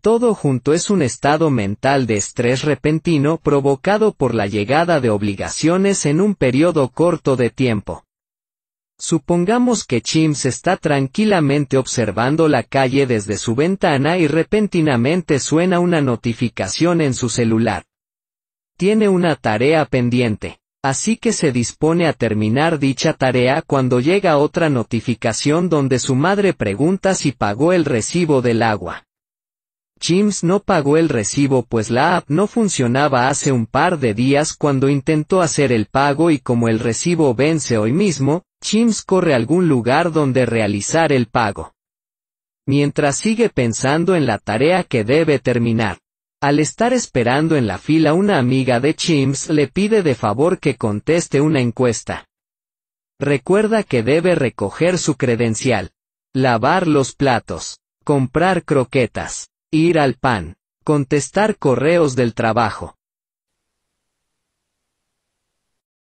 Todo junto es un estado mental de estrés repentino provocado por la llegada de obligaciones en un periodo corto de tiempo. Supongamos que Chims está tranquilamente observando la calle desde su ventana y repentinamente suena una notificación en su celular. Tiene una tarea pendiente. Así que se dispone a terminar dicha tarea cuando llega otra notificación donde su madre pregunta si pagó el recibo del agua. Chims no pagó el recibo pues la app no funcionaba hace un par de días cuando intentó hacer el pago y como el recibo vence hoy mismo, Chims corre a algún lugar donde realizar el pago. Mientras sigue pensando en la tarea que debe terminar. Al estar esperando en la fila una amiga de Chims le pide de favor que conteste una encuesta. Recuerda que debe recoger su credencial. Lavar los platos. Comprar croquetas Ir al pan. Contestar correos del trabajo.